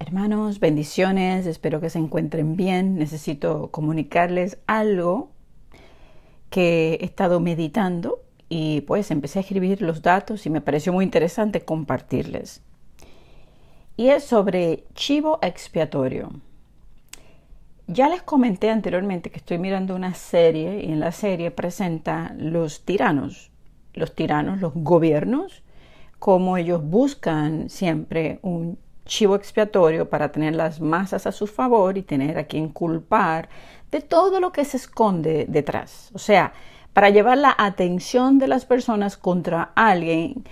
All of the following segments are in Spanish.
Hermanos, bendiciones, espero que se encuentren bien. Necesito comunicarles algo que he estado meditando y pues empecé a escribir los datos y me pareció muy interesante compartirles. Y es sobre chivo expiatorio. Ya les comenté anteriormente que estoy mirando una serie y en la serie presenta los tiranos, los tiranos, los gobiernos, cómo ellos buscan siempre un chivo expiatorio para tener las masas a su favor y tener a quien culpar de todo lo que se esconde detrás. O sea, para llevar la atención de las personas contra alguien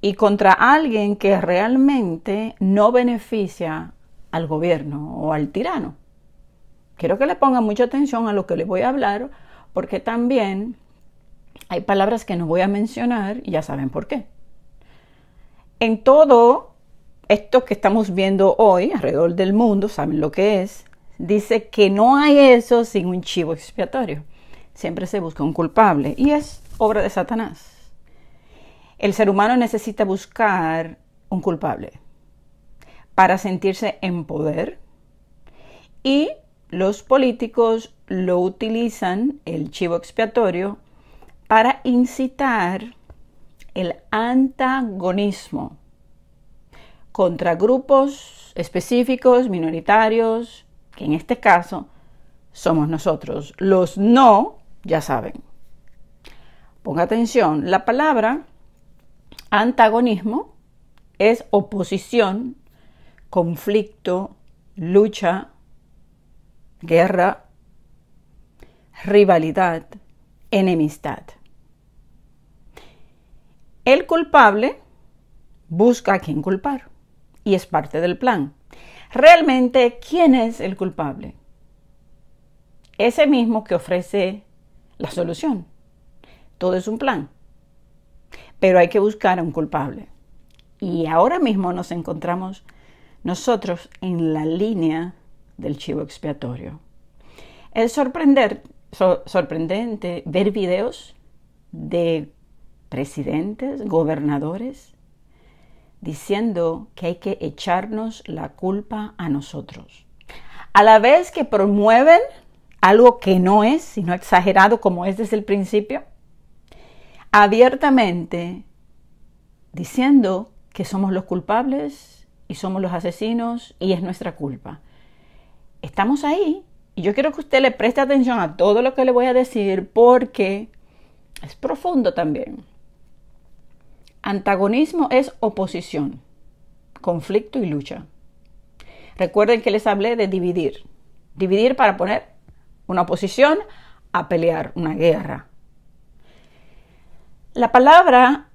y contra alguien que realmente no beneficia al gobierno o al tirano. Quiero que le pongan mucha atención a lo que les voy a hablar porque también hay palabras que no voy a mencionar y ya saben por qué. En todo esto que estamos viendo hoy alrededor del mundo, saben lo que es, dice que no hay eso sin un chivo expiatorio. Siempre se busca un culpable y es obra de Satanás. El ser humano necesita buscar un culpable para sentirse en poder y los políticos lo utilizan, el chivo expiatorio, para incitar el antagonismo contra grupos específicos, minoritarios, que en este caso somos nosotros. Los no, ya saben. Ponga atención, la palabra antagonismo es oposición, conflicto, lucha, guerra, rivalidad, enemistad. El culpable busca a quien culpar y es parte del plan. Realmente, ¿quién es el culpable? Ese mismo que ofrece la solución. Todo es un plan. Pero hay que buscar a un culpable. Y ahora mismo nos encontramos nosotros en la línea del chivo expiatorio. Es sorprender, sorprendente ver videos de presidentes, gobernadores, diciendo que hay que echarnos la culpa a nosotros. A la vez que promueven algo que no es, sino exagerado como es desde el principio, abiertamente diciendo que somos los culpables y somos los asesinos y es nuestra culpa. Estamos ahí y yo quiero que usted le preste atención a todo lo que le voy a decir porque es profundo también. Antagonismo es oposición, conflicto y lucha. Recuerden que les hablé de dividir. Dividir para poner una oposición a pelear una guerra. La palabra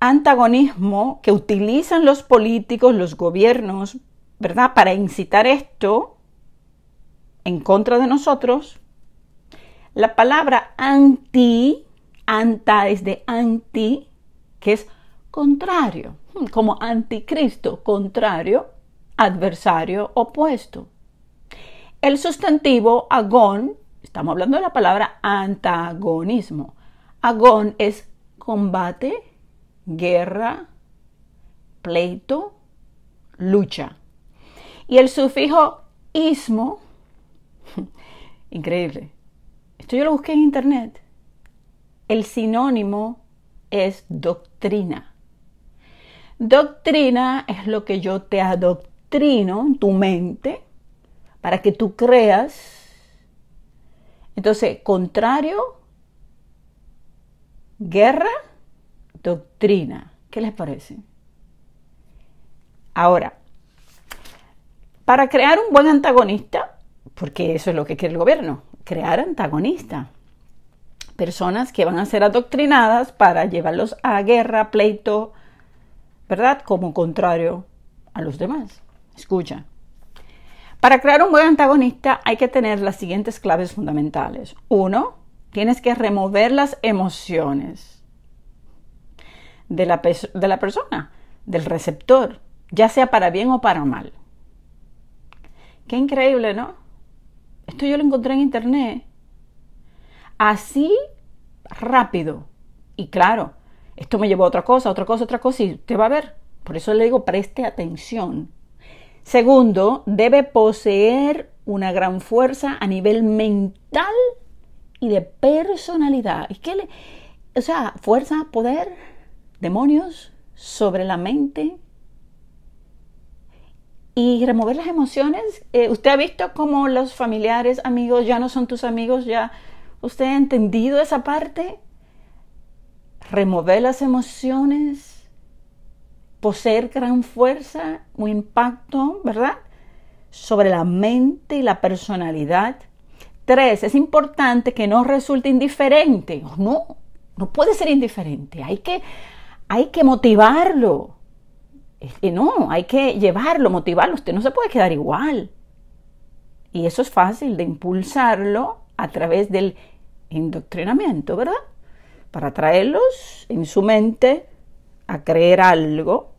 antagonismo que utilizan los políticos, los gobiernos, ¿verdad? Para incitar esto en contra de nosotros. La palabra anti, anta es de anti, que es contrario, hmm, como anticristo, contrario, adversario, opuesto. El sustantivo agón, estamos hablando de la palabra antagonismo. Agón es combate, guerra, pleito, lucha. Y el sufijo ismo, increíble. Esto yo lo busqué en internet. El sinónimo es doctrina. Doctrina es lo que yo te adoctrino en tu mente para que tú creas. Entonces, contrario, guerra, doctrina. ¿Qué les parece? Ahora, para crear un buen antagonista, porque eso es lo que quiere el gobierno, crear antagonistas. Personas que van a ser adoctrinadas para llevarlos a guerra, pleito, ¿verdad? Como contrario a los demás. Escucha. Para crear un buen antagonista hay que tener las siguientes claves fundamentales. Uno, tienes que remover las emociones de la, persona, del receptor, ya sea para bien o para mal. Qué increíble, ¿no? Esto yo lo encontré en internet. Así rápido. Y claro, esto me llevó a otra cosa, otra cosa, otra cosa, y usted va a ver. Por eso le digo, preste atención. Segundo, debe poseer una gran fuerza a nivel mental y de personalidad. ¿Y qué le, o sea, fuerza, poder, demonios sobre la mente y remover las emociones. Eh, usted ha visto cómo los familiares, amigos ya no son tus amigos, ya usted ha entendido esa parte remover las emociones, poseer gran fuerza, un impacto, ¿verdad? Sobre la mente y la personalidad. Tres, es importante que no resulte indiferente. No, no puede ser indiferente. Hay que, hay que motivarlo. no, hay que llevarlo, motivarlo. Usted no se puede quedar igual. Y eso es fácil de impulsarlo a través del indoctrinamiento, ¿verdad? para traerlos en su mente a creer algo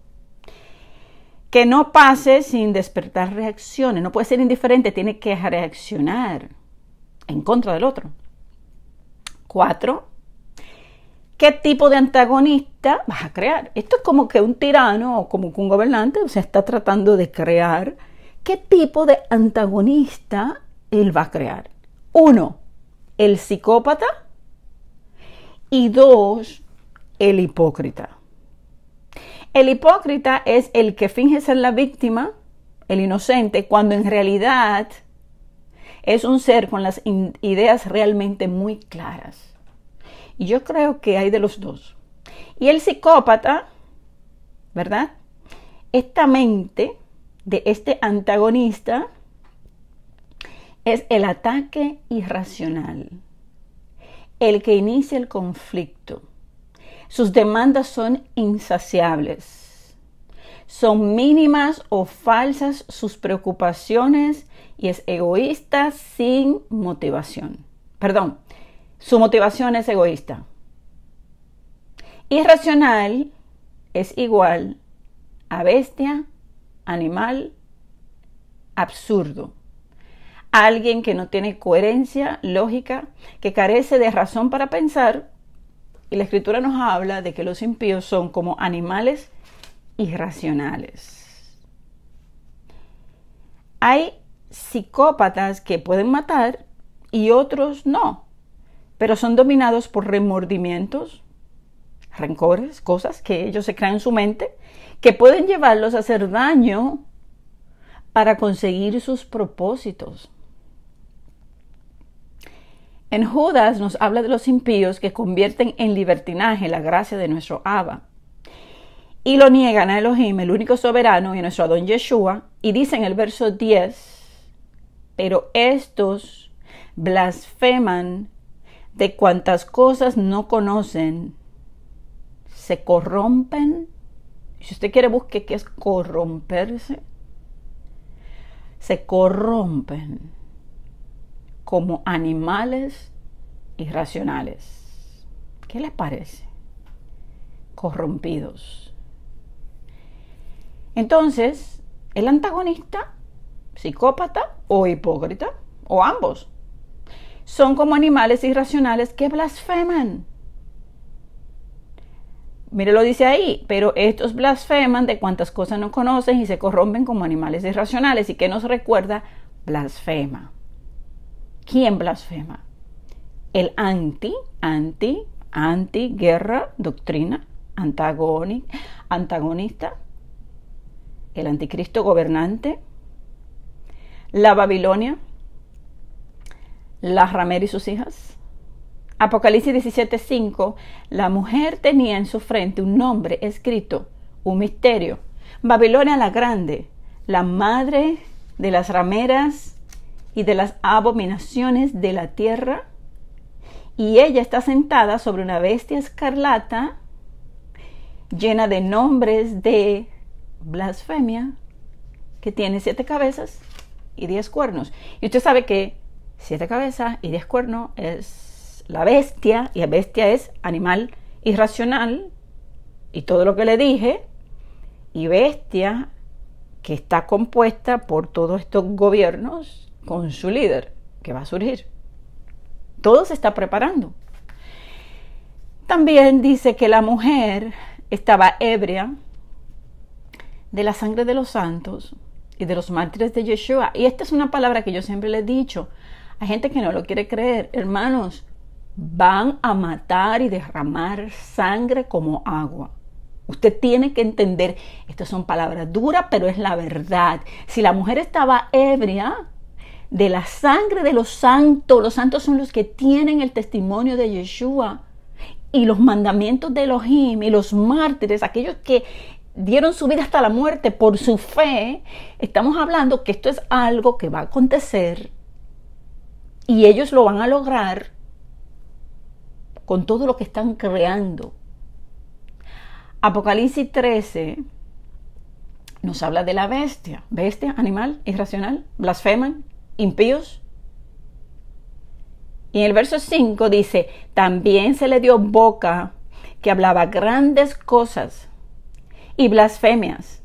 que no pase sin despertar reacciones. No puede ser indiferente, tiene que reaccionar en contra del otro. Cuatro, ¿qué tipo de antagonista vas a crear? Esto es como que un tirano o como que un gobernante o se está tratando de crear. ¿Qué tipo de antagonista él va a crear? Uno, el psicópata y dos, el hipócrita. El hipócrita es el que finge ser la víctima, el inocente, cuando en realidad es un ser con las ideas realmente muy claras. Y yo creo que hay de los dos. Y el psicópata, ¿verdad? Esta mente de este antagonista es el ataque irracional el que inicia el conflicto. Sus demandas son insaciables. Son mínimas o falsas sus preocupaciones y es egoísta sin motivación. Perdón, su motivación es egoísta. Irracional es igual a bestia, animal, absurdo alguien que no tiene coherencia, lógica, que carece de razón para pensar. Y la escritura nos habla de que los impíos son como animales irracionales. Hay psicópatas que pueden matar y otros no, pero son dominados por remordimientos, rencores, cosas que ellos se crean en su mente, que pueden llevarlos a hacer daño para conseguir sus propósitos. En Judas nos habla de los impíos que convierten en libertinaje la gracia de nuestro Abba. Y lo niegan a Elohim, el único soberano, y a nuestro Adón Yeshua, y dice en el verso 10, pero estos blasfeman de cuantas cosas no conocen, se corrompen. Si usted quiere busque qué es corromperse, se corrompen como animales irracionales. ¿Qué les parece? Corrompidos. Entonces, el antagonista, psicópata o hipócrita, o ambos, son como animales irracionales que blasfeman. Mire, lo dice ahí, pero estos blasfeman de cuantas cosas no conocen y se corrompen como animales irracionales. ¿Y que nos recuerda? Blasfema. ¿Quién blasfema? El anti, anti, anti, guerra, doctrina, antagonista, el anticristo gobernante, la Babilonia, las rameras y sus hijas. Apocalipsis 17:5, la mujer tenía en su frente un nombre escrito, un misterio. Babilonia la grande, la madre de las rameras y de las abominaciones de la tierra. Y ella está sentada sobre una bestia escarlata llena de nombres de blasfemia, que tiene siete cabezas y diez cuernos. Y usted sabe que siete cabezas y diez cuernos es la bestia, y la bestia es animal irracional, y todo lo que le dije, y bestia que está compuesta por todos estos gobiernos con su líder que va a surgir. Todo se está preparando. También dice que la mujer estaba ebria de la sangre de los santos y de los mártires de Yeshua. Y esta es una palabra que yo siempre le he dicho. a gente que no lo quiere creer. Hermanos, van a matar y derramar sangre como agua. Usted tiene que entender, estas son palabras duras, pero es la verdad. Si la mujer estaba ebria, de la sangre de los santos. Los santos son los que tienen el testimonio de Yeshua y los mandamientos de Elohim y los mártires, aquellos que dieron su vida hasta la muerte por su fe. Estamos hablando que esto es algo que va a acontecer y ellos lo van a lograr con todo lo que están creando. Apocalipsis 13 nos habla de la bestia. Bestia, animal, irracional, blasfeman, impíos. Y en el verso 5 dice, también se le dio boca que hablaba grandes cosas y blasfemias.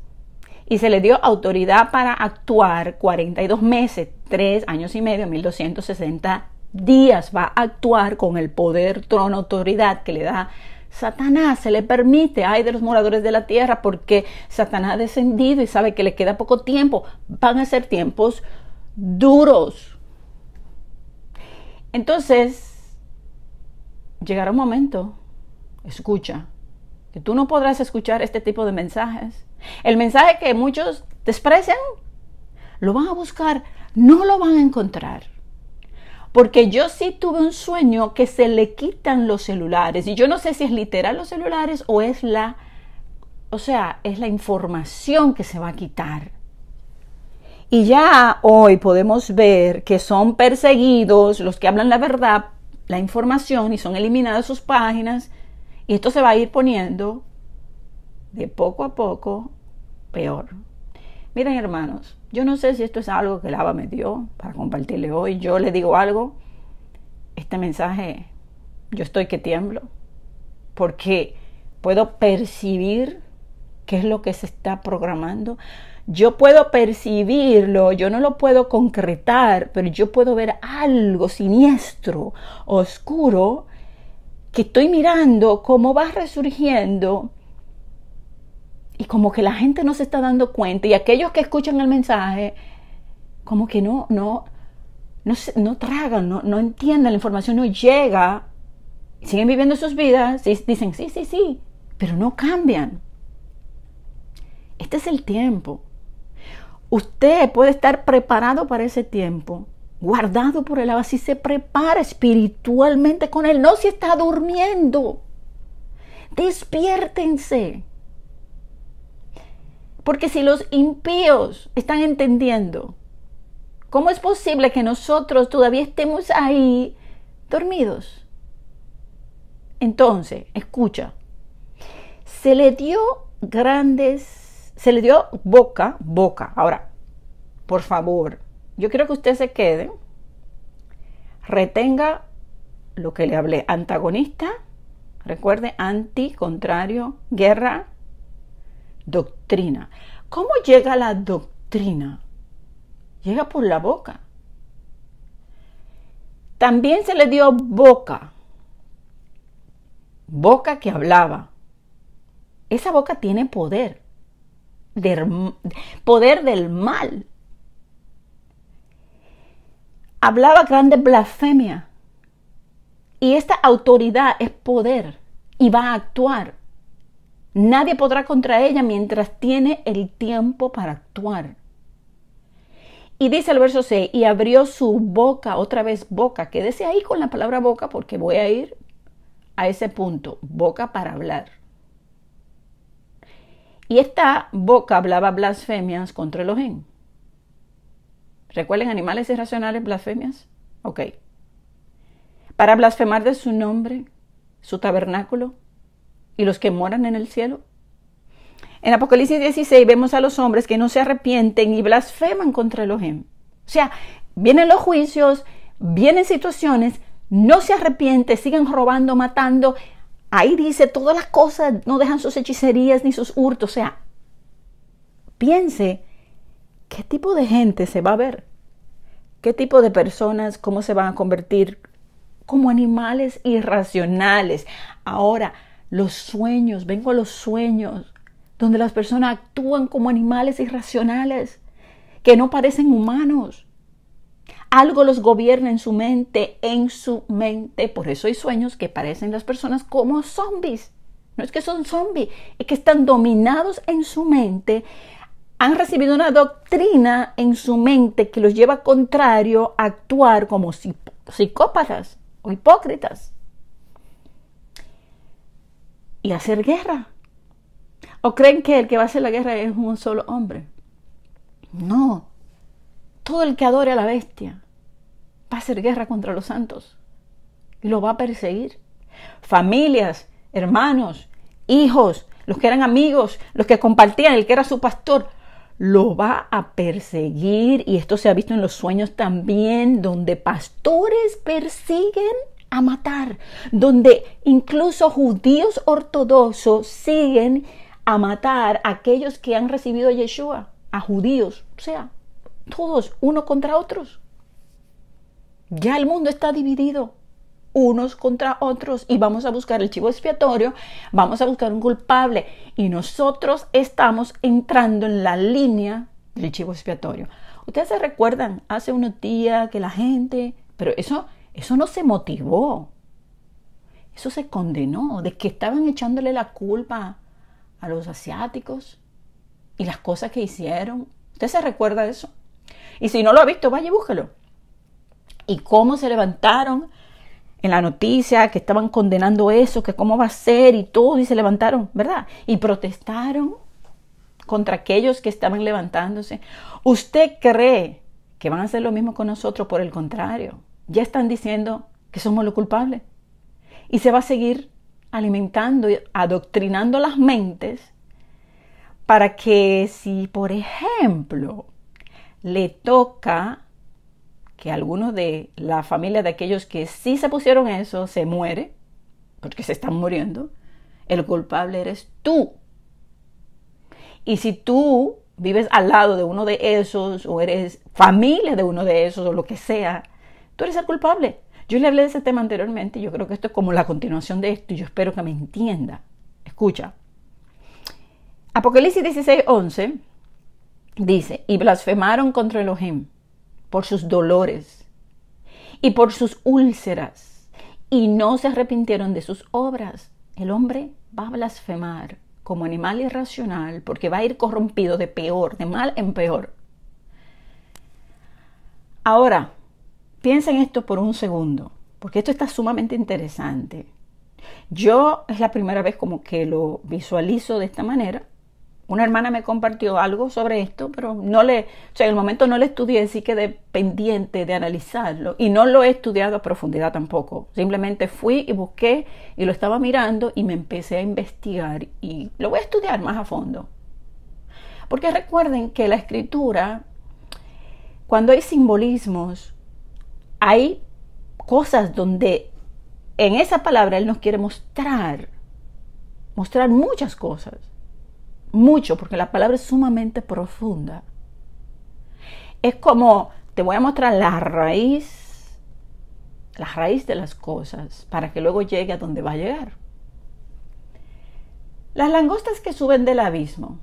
Y se le dio autoridad para actuar 42 meses, 3 años y medio, 1260 días. Va a actuar con el poder, trono, autoridad que le da Satanás se le permite, ay de los moradores de la tierra, porque Satanás ha descendido y sabe que le queda poco tiempo. Van a ser tiempos duros. Entonces, llegará un momento, escucha, que tú no podrás escuchar este tipo de mensajes. El mensaje que muchos desprecian, lo van a buscar, no lo van a encontrar. Porque yo sí tuve un sueño que se le quitan los celulares. Y yo no sé si es literal los celulares o es la, o sea, es la información que se va a quitar. Y ya hoy podemos ver que son perseguidos los que hablan la verdad, la información y son eliminadas sus páginas. Y esto se va a ir poniendo de poco a poco peor. Miren hermanos, yo no sé si esto es algo que Lava me dio para compartirle hoy. Yo le digo algo, este mensaje, yo estoy que tiemblo, porque puedo percibir qué es lo que se está programando. Yo puedo percibirlo, yo no lo puedo concretar, pero yo puedo ver algo siniestro, oscuro, que estoy mirando cómo va resurgiendo y como que la gente no se está dando cuenta y aquellos que escuchan el mensaje como que no no no, no tragan, no, no entienden, la información no llega, siguen viviendo sus vidas, y dicen sí, sí, sí, pero no cambian. Este es el tiempo Usted puede estar preparado para ese tiempo, guardado por el agua, si se prepara espiritualmente con él, no si está durmiendo. Despiértense. Porque si los impíos están entendiendo, ¿cómo es posible que nosotros todavía estemos ahí dormidos? Entonces, escucha, se le dio grandes se le dio boca, boca. Ahora, por favor, yo quiero que usted se quede, retenga lo que le hablé, antagonista, recuerde, anti, contrario, guerra, doctrina. ¿Cómo llega la doctrina? Llega por la boca. También se le dio boca, boca que hablaba. Esa boca tiene poder del poder del mal. Hablaba grande blasfemia. Y esta autoridad es poder y va a actuar. Nadie podrá contra ella mientras tiene el tiempo para actuar. Y dice el verso 6, y abrió su boca, otra vez boca, quédese ahí con la palabra boca porque voy a ir a ese punto, boca para hablar y esta boca hablaba blasfemias contra el Elohim. ¿Recuerden animales irracionales, blasfemias? Ok. Para blasfemar de su nombre, su tabernáculo y los que moran en el cielo. En Apocalipsis 16 vemos a los hombres que no se arrepienten y blasfeman contra Elohim. O sea, vienen los juicios, vienen situaciones, no se arrepienten, siguen robando, matando, Ahí dice, todas las cosas no dejan sus hechicerías ni sus hurtos. O sea, piense qué tipo de gente se va a ver, qué tipo de personas, cómo se van a convertir como animales irracionales. Ahora, los sueños, vengo a los sueños, donde las personas actúan como animales irracionales, que no parecen humanos algo los gobierna en su mente, en su mente. Por eso hay sueños que parecen las personas como zombies. No es que son zombies, es que están dominados en su mente. Han recibido una doctrina en su mente que los lleva contrario a actuar como psicópatas o hipócritas y hacer guerra. ¿O creen que el que va a hacer la guerra es un solo hombre? No. Todo el que adore a la bestia, va a hacer guerra contra los santos y lo va a perseguir. Familias, hermanos, hijos, los que eran amigos, los que compartían, el que era su pastor, lo va a perseguir. Y esto se ha visto en los sueños también, donde pastores persiguen a matar, donde incluso judíos ortodoxos siguen a matar a aquellos que han recibido a Yeshua, a judíos, o sea, todos uno contra otros. Ya el mundo está dividido unos contra otros y vamos a buscar el chivo expiatorio, vamos a buscar un culpable y nosotros estamos entrando en la línea del chivo expiatorio. Ustedes se recuerdan hace unos días que la gente, pero eso, eso no se motivó, eso se condenó, de que estaban echándole la culpa a los asiáticos y las cosas que hicieron. ¿Usted se recuerda eso? Y si no lo ha visto, vaya y búsquelo y cómo se levantaron en la noticia, que estaban condenando eso, que cómo va a ser y todo, y se levantaron, ¿verdad? Y protestaron contra aquellos que estaban levantándose. ¿Usted cree que van a hacer lo mismo con nosotros? Por el contrario, ya están diciendo que somos los culpables. Y se va a seguir alimentando y adoctrinando las mentes para que si, por ejemplo, le toca que algunos de la familia de aquellos que sí se pusieron eso se muere, porque se están muriendo, el culpable eres tú. Y si tú vives al lado de uno de esos, o eres familia de uno de esos, o lo que sea, tú eres el culpable. Yo le hablé de ese tema anteriormente, yo creo que esto es como la continuación de esto, y yo espero que me entienda. Escucha. Apocalipsis 16, 11 dice, y blasfemaron contra Elohim por sus dolores y por sus úlceras, y no se arrepintieron de sus obras, el hombre va a blasfemar como animal irracional porque va a ir corrompido de peor, de mal en peor. Ahora, piensen esto por un segundo, porque esto está sumamente interesante. Yo es la primera vez como que lo visualizo de esta manera, una hermana me compartió algo sobre esto, pero no le, o en el momento no le estudié, sí quedé pendiente de analizarlo y no lo he estudiado a profundidad tampoco. Simplemente fui y busqué y lo estaba mirando y me empecé a investigar y lo voy a estudiar más a fondo. Porque recuerden que la escritura, cuando hay simbolismos, hay cosas donde en esa palabra Él nos quiere mostrar, mostrar muchas cosas mucho, porque la palabra es sumamente profunda. Es como, te voy a mostrar la raíz, la raíz de las cosas, para que luego llegue a donde va a llegar. Las langostas que suben del abismo.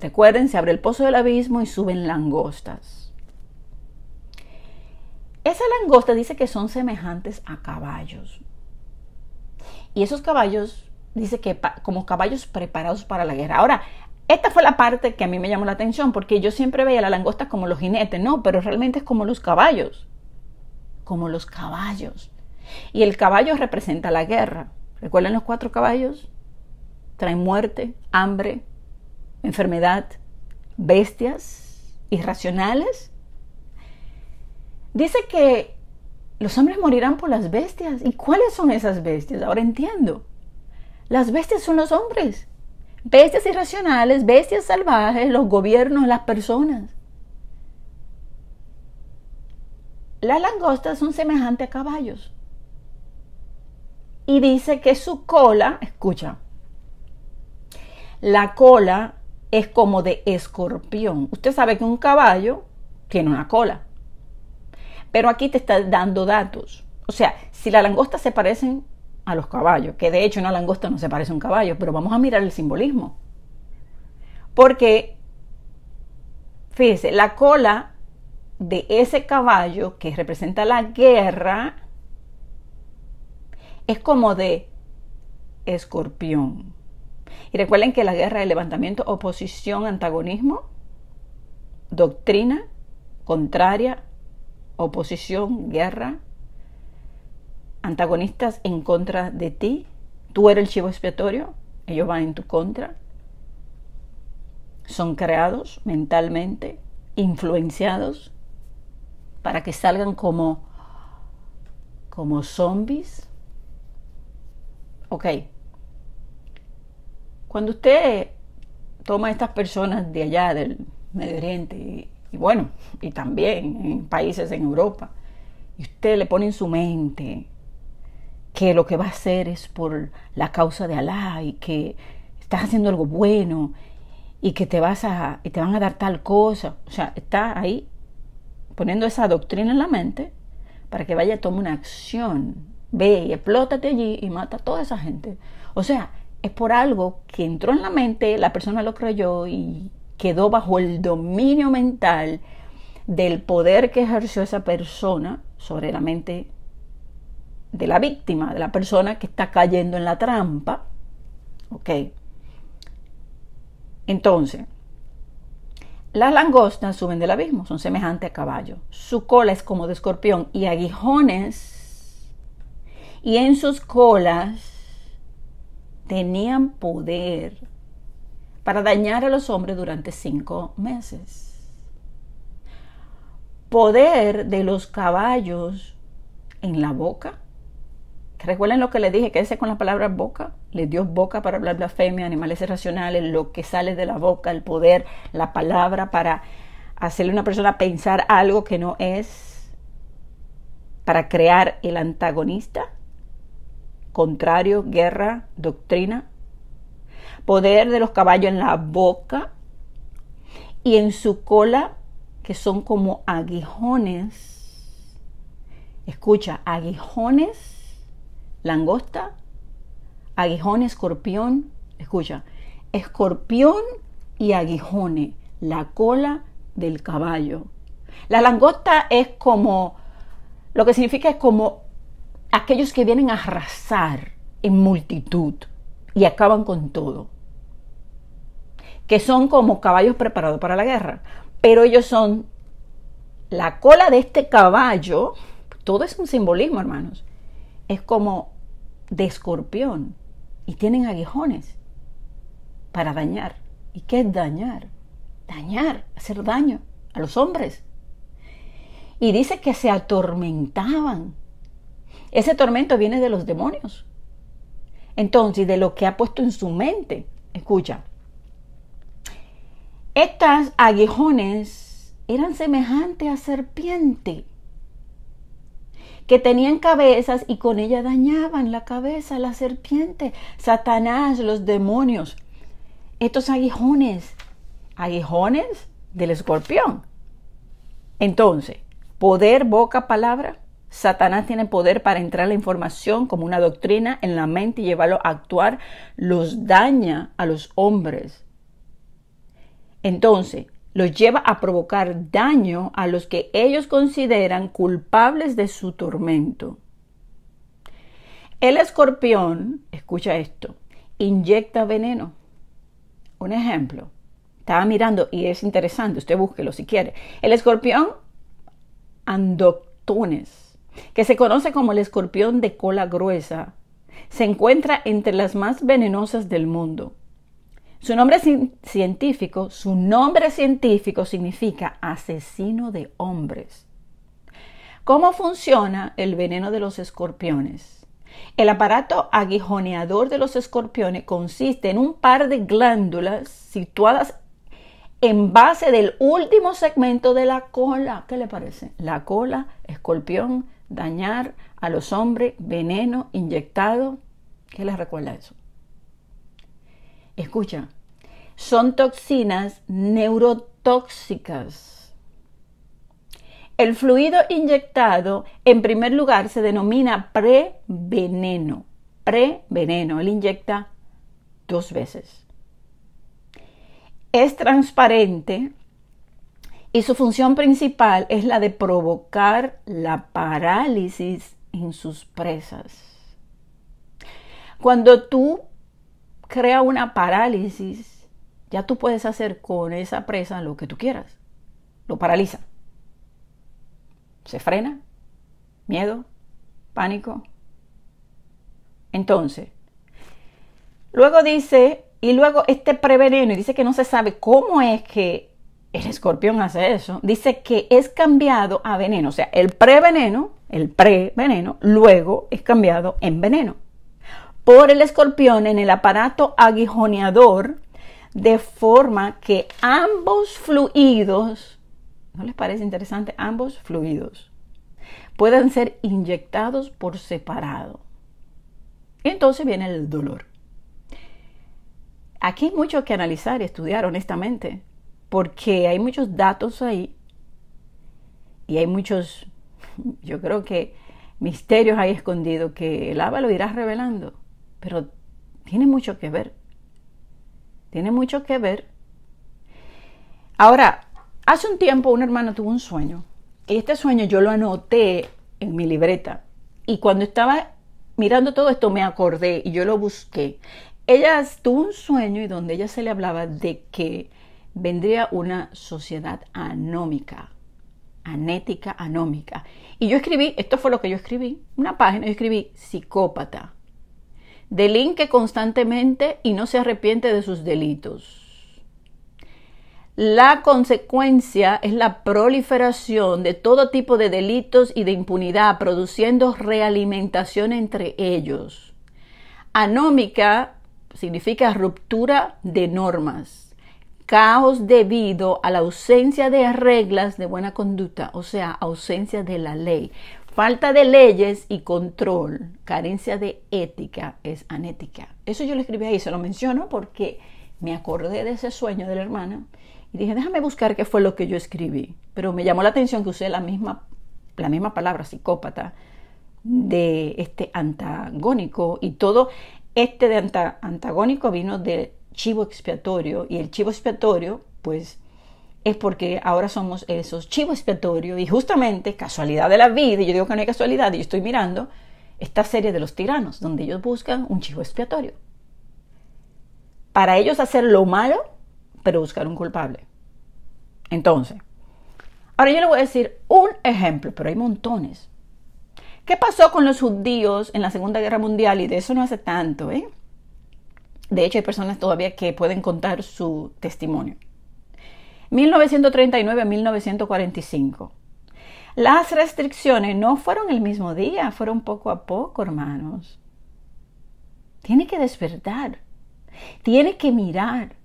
Recuerden, se abre el pozo del abismo y suben langostas. Esa langosta dice que son semejantes a caballos. Y esos caballos dice que como caballos preparados para la guerra. Ahora, esta fue la parte que a mí me llamó la atención, porque yo siempre veía a la langosta como los jinetes, no, pero realmente es como los caballos, como los caballos. Y el caballo representa la guerra. ¿Recuerdan los cuatro caballos? Traen muerte, hambre, enfermedad, bestias irracionales. Dice que los hombres morirán por las bestias. ¿Y cuáles son esas bestias? Ahora entiendo. Las bestias son los hombres. Bestias irracionales, bestias salvajes, los gobiernos, las personas. Las langostas son semejantes a caballos. Y dice que su cola, escucha, la cola es como de escorpión. Usted sabe que un caballo tiene una cola. Pero aquí te está dando datos. O sea, si las langostas se parecen a los caballos, que de hecho una langosta no se parece a un caballo, pero vamos a mirar el simbolismo. Porque, fíjese, la cola de ese caballo que representa la guerra es como de escorpión. Y recuerden que la guerra es levantamiento, oposición, antagonismo, doctrina contraria, oposición, guerra, antagonistas en contra de ti. Tú eres el chivo expiatorio, ellos van en tu contra. Son creados mentalmente, influenciados, para que salgan como, como zombies. Ok. Cuando usted toma a estas personas de allá, del Medio Oriente, y, y bueno, y también en países en Europa, y usted le pone en su mente que lo que va a hacer es por la causa de Alá y que estás haciendo algo bueno y que te vas a y te van a dar tal cosa, o sea, está ahí poniendo esa doctrina en la mente para que vaya a una acción, ve y explótate allí y mata a toda esa gente. O sea, es por algo que entró en la mente, la persona lo creyó y quedó bajo el dominio mental del poder que ejerció esa persona sobre la mente de la víctima, de la persona que está cayendo en la trampa. Ok. Entonces, las langostas suben del abismo, son semejantes a caballo. Su cola es como de escorpión y aguijones. Y en sus colas tenían poder para dañar a los hombres durante cinco meses. Poder de los caballos en la boca Recuerden lo que les dije, quédense con la palabra boca. Les dio boca para hablar blasfemia, animales irracionales, lo que sale de la boca, el poder, la palabra para hacerle a una persona pensar algo que no es, para crear el antagonista, contrario, guerra, doctrina. Poder de los caballos en la boca y en su cola, que son como aguijones. Escucha, aguijones langosta, aguijón, escorpión, escucha, escorpión y aguijón, la cola del caballo. La langosta es como, lo que significa es como aquellos que vienen a arrasar en multitud y acaban con todo. Que son como caballos preparados para la guerra. Pero ellos son la cola de este caballo. Todo es un simbolismo, hermanos. Es como de escorpión y tienen aguijones para dañar. ¿Y qué es dañar? Dañar, hacer daño a los hombres. Y dice que se atormentaban. Ese tormento viene de los demonios. Entonces, de lo que ha puesto en su mente. Escucha. Estas aguijones eran semejantes a serpiente que tenían cabezas y con ella dañaban la cabeza, la serpiente, Satanás, los demonios. Estos aguijones, aguijones del escorpión. Entonces, poder, boca, palabra. Satanás tiene poder para entrar la información como una doctrina en la mente y llevarlo a actuar, los daña a los hombres. Entonces, los lleva a provocar daño a los que ellos consideran culpables de su tormento. El escorpión, escucha esto, inyecta veneno. Un ejemplo, estaba mirando y es interesante, usted búsquelo si quiere. El escorpión andoctones, que se conoce como el escorpión de cola gruesa, se encuentra entre las más venenosas del mundo. Su nombre científico, su nombre científico significa asesino de hombres. ¿Cómo funciona el veneno de los escorpiones? El aparato aguijoneador de los escorpiones consiste en un par de glándulas situadas en base del último segmento de la cola. ¿Qué le parece? La cola, escorpión, dañar a los hombres, veneno inyectado. ¿Qué les recuerda eso? Escucha, son toxinas neurotóxicas. El fluido inyectado, en primer lugar, se denomina preveneno. Preveneno, él inyecta dos veces. Es transparente y su función principal es la de provocar la parálisis en sus presas. Cuando tú crea una parálisis, ya tú puedes hacer con esa presa lo que tú quieras. Lo paraliza. Se frena. Miedo. Pánico. Entonces, luego dice, y luego este preveneno, y dice que no se sabe cómo es que el escorpión hace eso, dice que es cambiado a veneno, o sea, el preveneno, el preveneno, luego es cambiado en veneno por el escorpión en el aparato aguijoneador de forma que ambos fluidos, ¿no les parece interesante? Ambos fluidos puedan ser inyectados por separado. Y entonces viene el dolor. Aquí hay mucho que analizar y estudiar, honestamente, porque hay muchos datos ahí y hay muchos, yo creo que misterios ahí escondidos que el ABA lo irá revelando pero tiene mucho que ver. Tiene mucho que ver. Ahora, hace un tiempo un hermano tuvo un sueño y este sueño yo lo anoté en mi libreta y cuando estaba mirando todo esto me acordé y yo lo busqué. Ella tuvo un sueño y donde ella se le hablaba de que vendría una sociedad anómica, anética anómica. Y yo escribí, esto fue lo que yo escribí, una página, yo escribí psicópata, delinque constantemente y no se arrepiente de sus delitos. La consecuencia es la proliferación de todo tipo de delitos y de impunidad, produciendo realimentación entre ellos. Anómica significa ruptura de normas, caos debido a la ausencia de reglas de buena conducta, o sea, ausencia de la ley. Falta de leyes y control, carencia de ética es anética. Eso yo lo escribí ahí, se lo menciono porque me acordé de ese sueño de la hermana y dije, déjame buscar qué fue lo que yo escribí. Pero me llamó la atención que usé la misma, la misma palabra, psicópata, de este antagónico y todo este de antagónico vino del chivo expiatorio y el chivo expiatorio pues es porque ahora somos esos chivo expiatorios y justamente casualidad de la vida, y yo digo que no hay casualidad, y yo estoy mirando esta serie de los tiranos, donde ellos buscan un chivo expiatorio. Para ellos hacer lo malo, pero buscar un culpable. Entonces, ahora yo le voy a decir un ejemplo, pero hay montones. ¿Qué pasó con los judíos en la Segunda Guerra Mundial? Y de eso no hace tanto, ¿eh? De hecho, hay personas todavía que pueden contar su testimonio. 1939 a 1945. Las restricciones no fueron el mismo día, fueron poco a poco, hermanos. Tiene que despertar, tiene que mirar,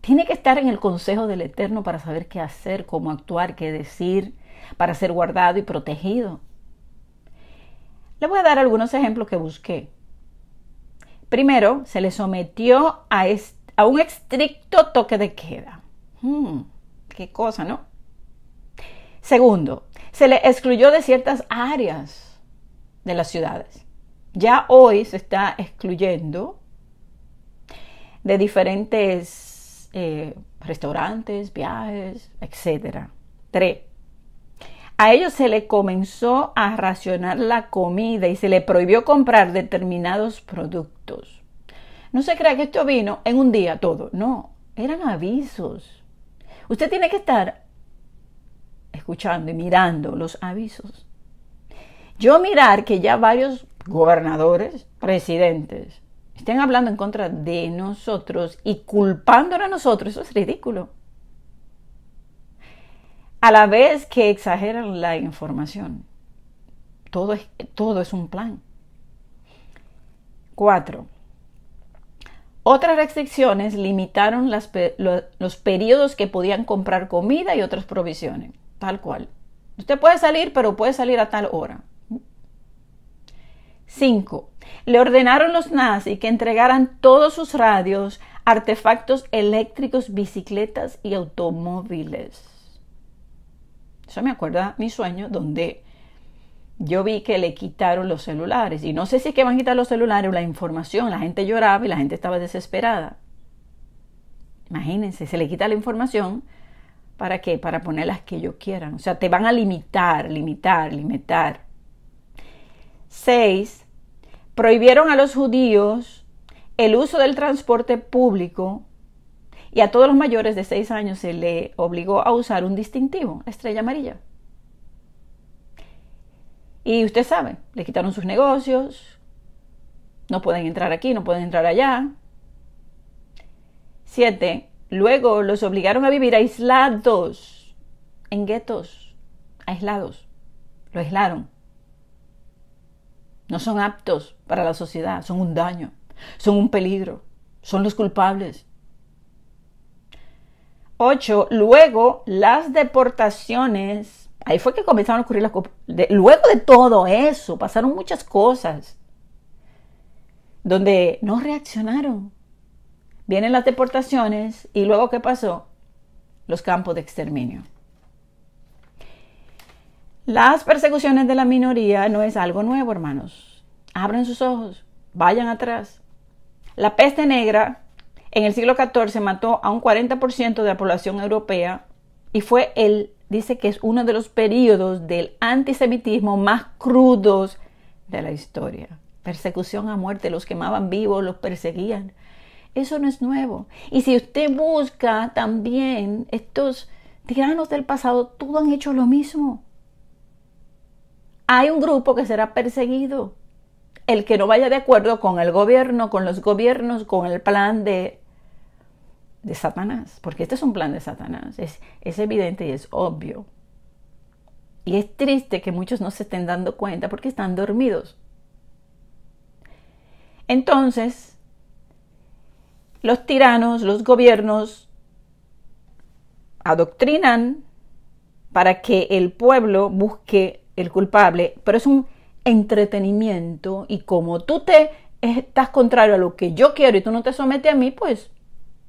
tiene que estar en el consejo del Eterno para saber qué hacer, cómo actuar, qué decir, para ser guardado y protegido. Le voy a dar algunos ejemplos que busqué. Primero, se le sometió a, a un estricto toque de queda. Mm, qué cosa, ¿no? Segundo, se le excluyó de ciertas áreas de las ciudades. Ya hoy se está excluyendo de diferentes eh, restaurantes, viajes, etc. Tres, a ellos se le comenzó a racionar la comida y se le prohibió comprar determinados productos. No se crea que esto vino en un día todo, no, eran avisos Usted tiene que estar escuchando y mirando los avisos. Yo mirar que ya varios gobernadores, presidentes, estén hablando en contra de nosotros y culpándonos a nosotros, eso es ridículo. A la vez que exageran la información. Todo es, todo es un plan. Cuatro, otras restricciones limitaron los, los periodos que podían comprar comida y otras provisiones, tal cual. Usted puede salir, pero puede salir a tal hora. 5. Le ordenaron los nazis que entregaran todos sus radios, artefactos eléctricos, bicicletas y automóviles. Eso me acuerda mi sueño donde yo vi que le quitaron los celulares. Y no sé si es que van a quitar los celulares o la información. La gente lloraba y la gente estaba desesperada. Imagínense, se le quita la información. ¿Para qué? Para poner las que ellos quieran. O sea, te van a limitar, limitar, limitar. Seis, Prohibieron a los judíos el uso del transporte público y a todos los mayores de seis años se le obligó a usar un distintivo, la estrella amarilla. Y usted sabe, le quitaron sus negocios, no pueden entrar aquí, no pueden entrar allá. Siete, luego los obligaron a vivir aislados, en guetos, aislados. Lo aislaron. No son aptos para la sociedad, son un daño, son un peligro, son los culpables. 8. Luego, las deportaciones Ahí fue que comenzaron a ocurrir las cosas. Luego de todo eso, pasaron muchas cosas donde no reaccionaron. Vienen las deportaciones y luego ¿qué pasó? Los campos de exterminio. Las persecuciones de la minoría no es algo nuevo, hermanos. Abran sus ojos, vayan atrás. La peste negra en el siglo XIV mató a un 40% de la población europea y fue el dice que es uno de los periodos del antisemitismo más crudos de la historia. Persecución a muerte, los quemaban vivos, los perseguían. Eso no es nuevo. Y si usted busca también estos tiranos del pasado, todos han hecho lo mismo. Hay un grupo que será perseguido. El que no vaya de acuerdo con el gobierno, con los gobiernos, con el plan de de Satanás, porque este es un plan de Satanás, es, es evidente y es obvio. Y es triste que muchos no se estén dando cuenta porque están dormidos. Entonces, los tiranos, los gobiernos, adoctrinan para que el pueblo busque el culpable, pero es un entretenimiento y como tú te estás contrario a lo que yo quiero y tú no te sometes a mí, pues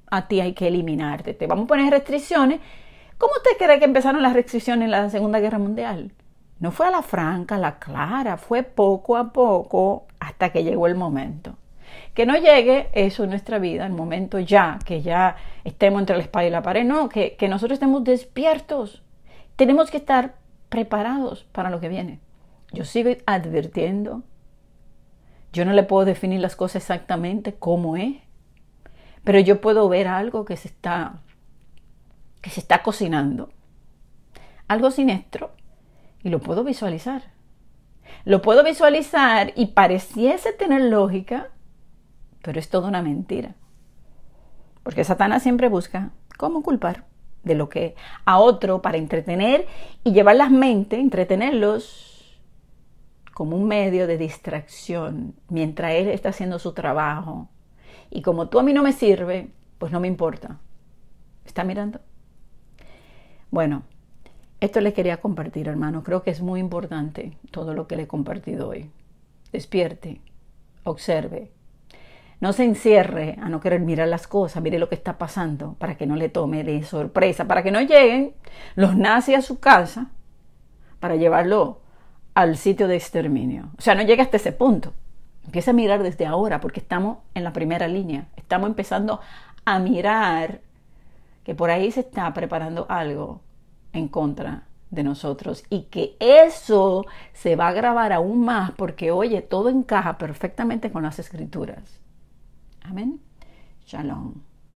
a ti hay que eliminarte. Te vamos a poner restricciones. ¿Cómo usted cree que empezaron las restricciones en la Segunda Guerra Mundial? No fue a la franca, a la clara, fue poco a poco hasta que llegó el momento. Que no llegue eso en nuestra vida, el momento ya, que ya estemos entre la espada y la pared, no, que, que nosotros estemos despiertos. Tenemos que estar preparados para lo que viene. Yo sigo advirtiendo. Yo no le puedo definir las cosas exactamente como es, pero yo puedo ver algo que se está, que se está cocinando, algo siniestro, y lo puedo visualizar. Lo puedo visualizar y pareciese tener lógica, pero es toda una mentira. Porque Satanás siempre busca cómo culpar de lo que a otro para entretener y llevar las mentes, entretenerlos como un medio de distracción mientras él está haciendo su trabajo, y como tú a mí no me sirve, pues no me importa. ¿Está mirando? Bueno, esto les quería compartir, hermano. Creo que es muy importante todo lo que le he compartido hoy. Despierte, observe. No se encierre a no querer mirar las cosas, mire lo que está pasando, para que no le tome de sorpresa, para que no lleguen los nazis a su casa para llevarlo al sitio de exterminio. O sea, no llegue hasta ese punto. Empieza a mirar desde ahora porque estamos en la primera línea. Estamos empezando a mirar que por ahí se está preparando algo en contra de nosotros y que eso se va a grabar aún más porque, oye, todo encaja perfectamente con las escrituras. Amén. Shalom.